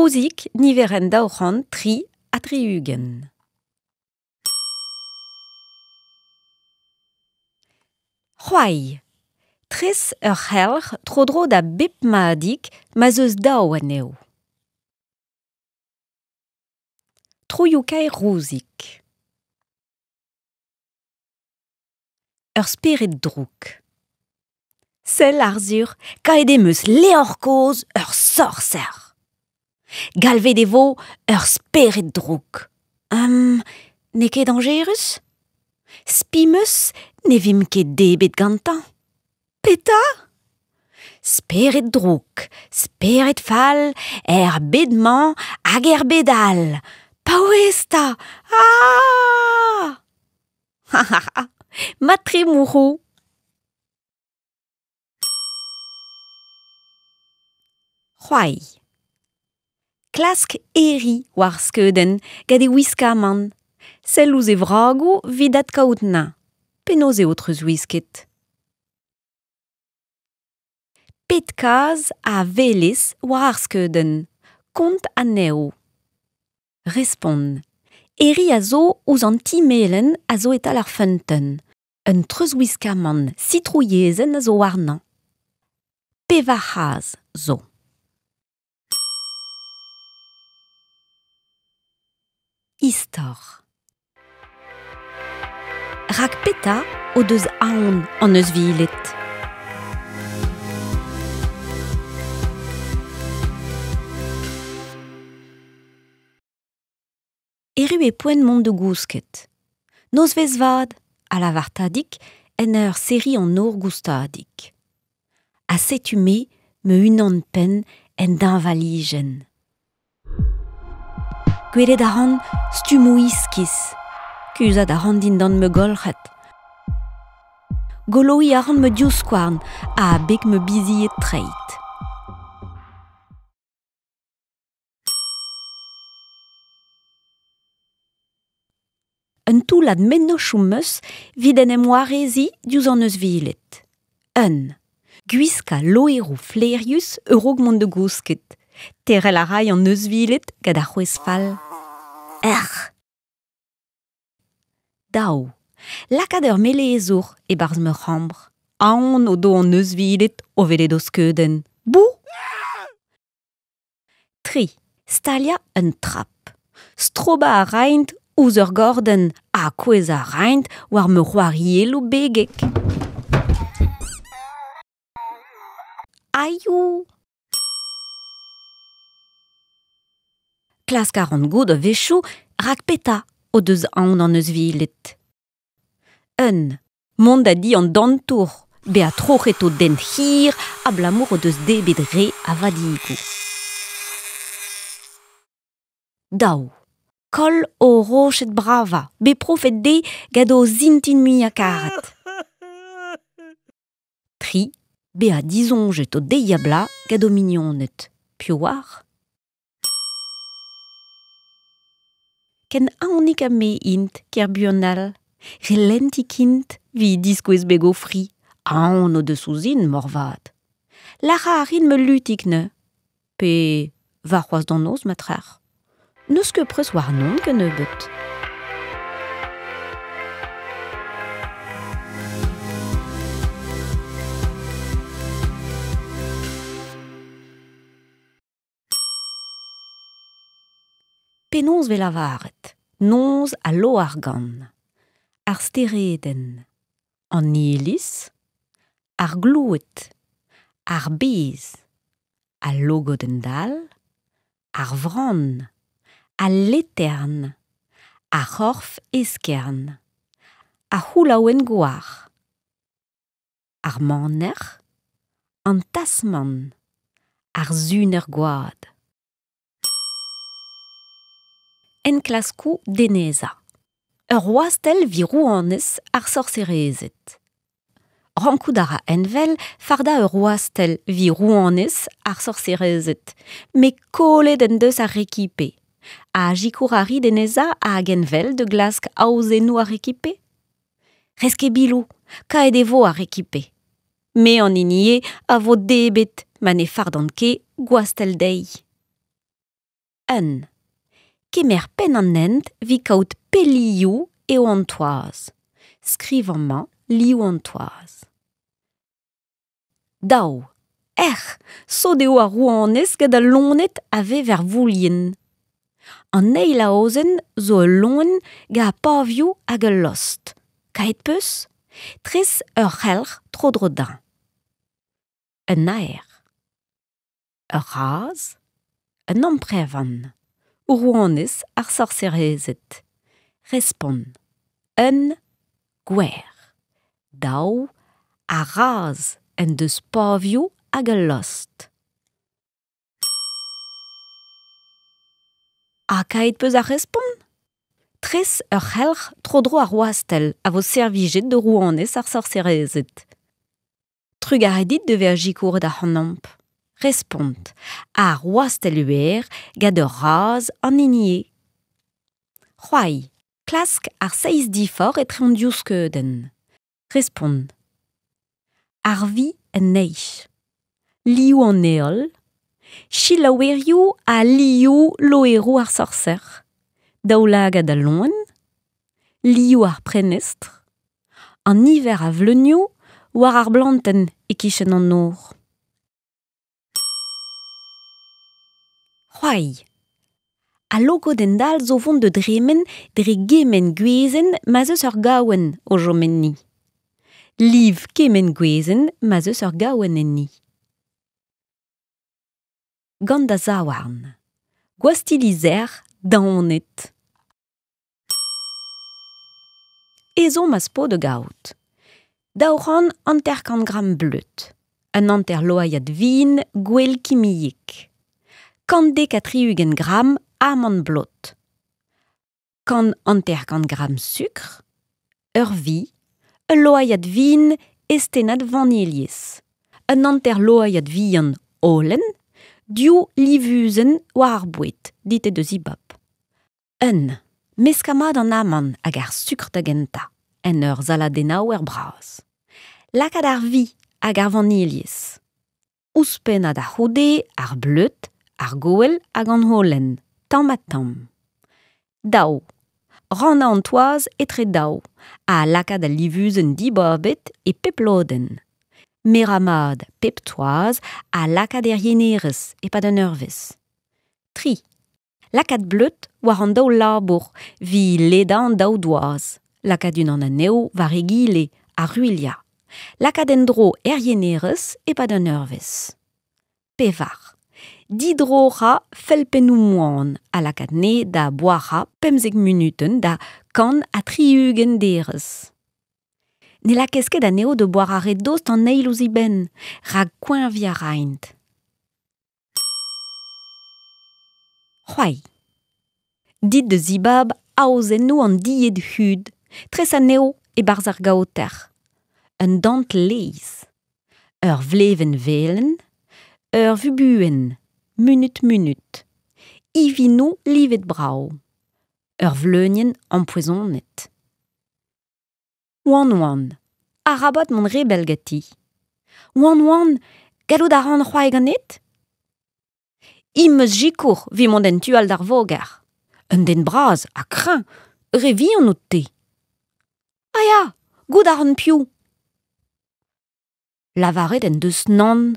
Prosik niveren dauran tri atriugen. Huai. Tris ur trop trodro da bipmadik maadik ma zeus dao aneo. spirit drouk. Sel arzur, kaedemus leor cause, ur sorcer galvedevo ur spirit drouk. Um, ne dangerus Spimus ne vim ket debet Peta Spirit drouk, spirit fal, er bedman hag bedal. Paouesta Ah Ha ha klask eri war skeuden gade wiska man. Selouz e vrago vidat kaoutna, na. Penoz e otrez wisket. Pet kaz a velis war ar Kont a neo. Respond. Eri a zo ouz an ti a zo etal ar fenten. Un trez wiska man citrouyezen a zo warna. nan. zo. Histor. Rakpeta peta o aon en eus Eru e poen monde de Nos Nos vez vad, a la en ur seri en or À A humée, me unan pen en d'invaligen. kwere da ran stumo iskis. Kuza da ran din dan me golchet. Goloi a ran me diouskwarn, a bek me bizi e treit. Un tout lad menno chumus, viden em warezi diouz an eus vilet. Un. Guiska loeru flerius eurogmond de gousket. Terrel a rai an eus vilet gad ar fall. Er! Daou, lakad ur mele e barz me rambr. Aon o do an eus vilet o velet o skeuden. Bou! Tri, stalia un trap. Stroba a raint ouz ur a kouez a raint war me c'hoar begek. Aïou! klask an gout a vechou rak peta o deus an an eus vilet. Un, mont a di an dantour, be a o den hir a blamour o deus debet re a vadiko. Daou, kol o rochet brava, be profet de gado zintin mui Tri, be a dizonjet o deiabla gado mignonet. Pio ar, ken aonnig a me int ker bional. Relentikint vi diskouez bego fri, aon o de morvat. La arin me lutik ne. Pe va c'hoaz dans nos matrar. non que ne bet. Pénons ve nons à Arsterden Anilis ar stereden, an à ar glouet, ar dal, vran, à letern, eskern, à c'houlaouen gouar, an tasman, enklasku deneza. roi stel vi rouanez ar sorcerésit. Rancoudara envel farda roi roastel vi rouanez ar sorcerésit, me kole den deus ar A jikourari deneza a genvel de glask ause ar aréquipe? Reske bilou, ka edevo ar rekipe. Me en inie a vos debet, mané guastel guastel dei kemer penanent vi kaut peliou e antoise. Scrive en main, li antoise. Dau, er, so deo a rouanes gada lonet ave ver voulien. An aozen zo loen ga pavio a lost. Kaet tris ur trodrodan. trodrodin. Un aer. un raz, un Rouenis ar sorcerezet. Respond Un guerre, Dau Arras raz en deus pavio hag a peut A kaet peus a respon Tres tro a vos servijet de rouanez ar sorcerezet. Trug edit de vergicour da respond Ar roasteluer gad gade raz an inie. klask ar seis difor et et koden. Respond. Ar vi en neich. Liou an eol. you a liou loero ar sorcer. Daula a arprenest, aniver Liou ar prenestr. war ar blanten e kichen an nor. Hoai. A loko den dal zo vond de dremen dre gemen gwezen ma zeus ur gaouen o jomen ni. Liv kemen gwezen ma zeus ur gaouen en ni. Ganda zawarn. Gwastilizer da onet. Ezo mas po de gaout. Da anter anterkan gram bleut. An anter loayat vin gwel kimiik. kande katriugen gram amant blot. Kan anter kant gram sukr, ur vi, un loaiat vin estenat vanilies. Un anter loaiat vian olen, diou livuzen war bouet, dit e deus ibap. Un, meskamad an amant hag ar sukr da genta, en ur zaladena ur er braz. Lakad ar vi hag ar vanilies. Ouspenad ar houde, ar bleut, ar goel hag an holen, tam a tam. Dao. Rana an toaz etre dao, a laka da livuz un dibabet e peploden. Meramad pep toaz a laka der e pa da nervez. Tri. Lakad bleut war an dao labour, vi ledan an dao doaz. Lakad un an aneo var egile a ruilia. Lakad en dro er e pa da nervez. Pevar. didroha felpenou moan, alakad ne da boara pemzek minuten da kan a triugen derez. Ne la kesket aneo de boara arre dost an eil ouzi ben, rag kouen via reint. Hoai. Dit de zibab a an diet hud, tresa aneo e barz ar gaoter. Un dant leiz. Ur vleven velen, ur vubuen, munut munit, I livet brau. Ur vleunien empoisonnet. net. Wan wan, a mon re belgati. Wan wan, galo da ran c'hoa I jikour vi mon den dar vogar. Un den braz, a krein, re an an te Aya, gout ar an piou. Lavaret en deus nan